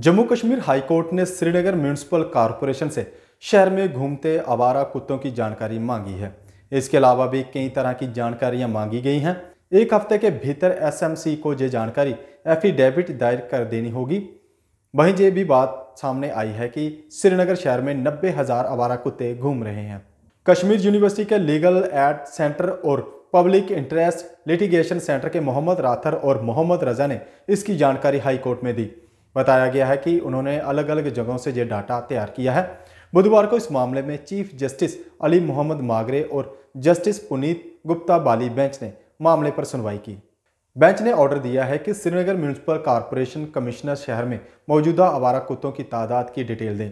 Jammu Kashmir high court ने Srinagar municipal corporation से शहर में घूमते आवारा कुत्तों की जानकारी मांगी है इसके अलावा भी कई तरह की जानकारियां मांगी गई हैं एक हफ्ते के भीतर एसएमसी को ये जानकारी एफिडेविट दायर कर देनी होगी वहीं ये भी बात सामने आई है कि श्रीनगर शहर में नब्बे हज़ार आवारा कुत्ते घूम रहे हैं कश्मीर यूनिवर्सिटी के लीगल एड सेंटर और पब्लिक इंटरेस्ट लिटिगेशन सेंटर के मोहम्मद राथर और मोहम्मद रजा ने इसकी जानकारी हाईकोर्ट में दी बताया गया है कि उन्होंने अलग अलग जगहों से ये डाटा तैयार किया है बुधवार को इस मामले में चीफ जस्टिस अली मोहम्मद मागरे और जस्टिस पुनीत गुप्ता बाली बेंच ने मामले पर सुनवाई की बेंच ने ऑर्डर दिया है कि श्रीनगर म्यूनसिपल कॉरपोरेशन कमिश्नर शहर में मौजूदा आवारा कुत्तों की तादाद की डिटेल दें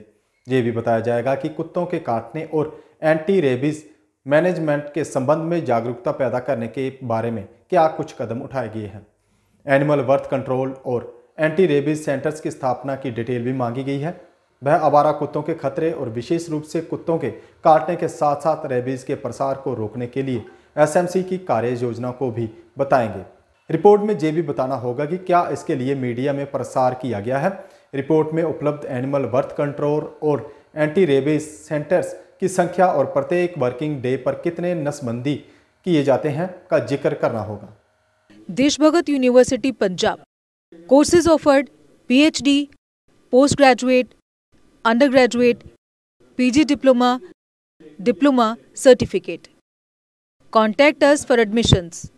ये भी बताया जाएगा कि कुत्तों के काटने और एंटी रेबीज मैनेजमेंट के संबंध में जागरूकता पैदा करने के बारे में क्या कुछ कदम उठाए गए हैं एनिमल वर्थ कंट्रोल और एंटी रेबीज सेंटर्स की स्थापना की डिटेल भी मांगी गई है वह आवारा कुत्तों के खतरे और विशेष रूप से कुत्तों के काटने के साथ साथ रेबीज के प्रसार को रोकने के लिए एसएमसी की कार्य योजना को भी बताएंगे रिपोर्ट में ये भी बताना होगा कि क्या इसके लिए मीडिया में प्रसार किया गया है रिपोर्ट में उपलब्ध एनिमल बर्थ कंट्रोल और एंटी रेबीज सेंटर्स की संख्या और प्रत्येक वर्किंग डे पर कितने नसबंदी किए जाते हैं का जिक्र करना होगा Desh Bhagat university Punjab Courses offered PhD, postgraduate, undergraduate, PG diploma, diploma certificate. Contact us for admissions.